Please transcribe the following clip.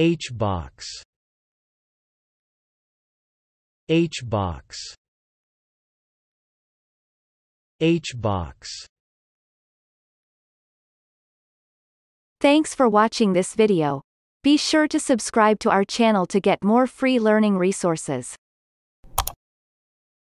H-box H-box H-box Thanks for watching this video. Be sure to subscribe to our channel to get more free learning resources.